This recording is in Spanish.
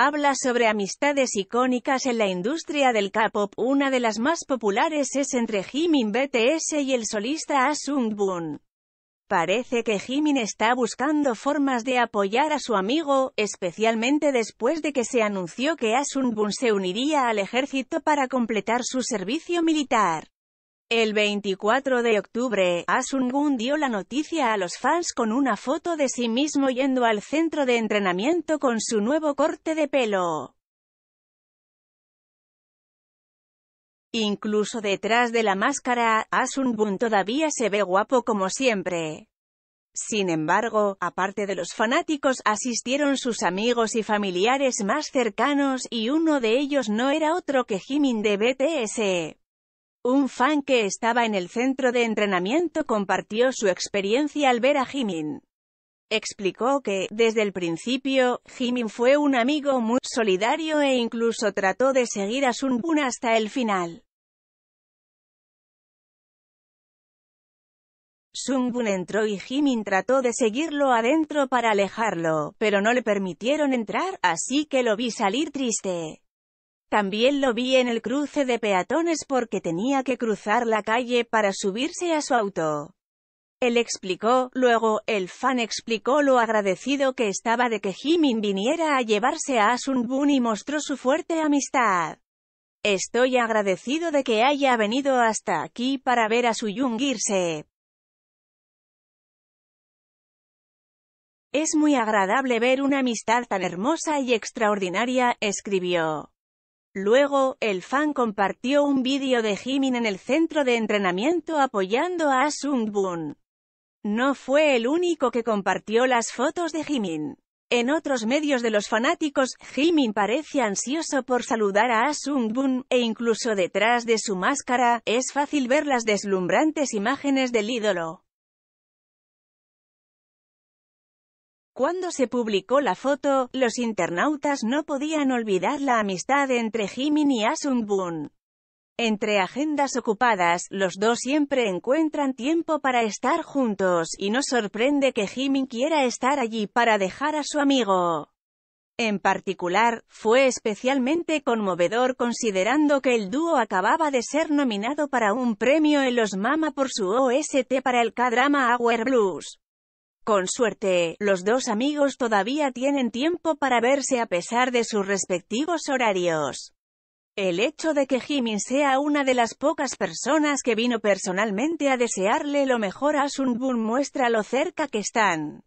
Habla sobre amistades icónicas en la industria del K-pop. Una de las más populares es entre Jimin BTS y el solista Ah boon Parece que Jimin está buscando formas de apoyar a su amigo, especialmente después de que se anunció que Asun ah Bun se uniría al ejército para completar su servicio militar. El 24 de octubre, Asungun dio la noticia a los fans con una foto de sí mismo yendo al centro de entrenamiento con su nuevo corte de pelo. Incluso detrás de la máscara, Asungun todavía se ve guapo como siempre. Sin embargo, aparte de los fanáticos, asistieron sus amigos y familiares más cercanos y uno de ellos no era otro que Jimin de BTS. Un fan que estaba en el centro de entrenamiento compartió su experiencia al ver a Jimin. Explicó que, desde el principio, Jimin fue un amigo muy solidario e incluso trató de seguir a Bun hasta el final. Bun entró y Jimin trató de seguirlo adentro para alejarlo, pero no le permitieron entrar, así que lo vi salir triste. También lo vi en el cruce de peatones porque tenía que cruzar la calle para subirse a su auto. Él explicó, luego, el fan explicó lo agradecido que estaba de que Jimin viniera a llevarse a Asun y mostró su fuerte amistad. Estoy agradecido de que haya venido hasta aquí para ver a su irse. Es muy agradable ver una amistad tan hermosa y extraordinaria, escribió. Luego, el fan compartió un vídeo de Jimin en el centro de entrenamiento apoyando a Boon. No fue el único que compartió las fotos de Jimin. En otros medios de los fanáticos, Jimin parece ansioso por saludar a Boon, e incluso detrás de su máscara, es fácil ver las deslumbrantes imágenes del ídolo. Cuando se publicó la foto, los internautas no podían olvidar la amistad entre Jimin y Asun Boon. Entre agendas ocupadas, los dos siempre encuentran tiempo para estar juntos, y no sorprende que Jimin quiera estar allí para dejar a su amigo. En particular, fue especialmente conmovedor considerando que el dúo acababa de ser nominado para un premio en los MAMA por su OST para el K-drama Hour Blues. Con suerte, los dos amigos todavía tienen tiempo para verse a pesar de sus respectivos horarios. El hecho de que Jimin sea una de las pocas personas que vino personalmente a desearle lo mejor a Sun muestra lo cerca que están.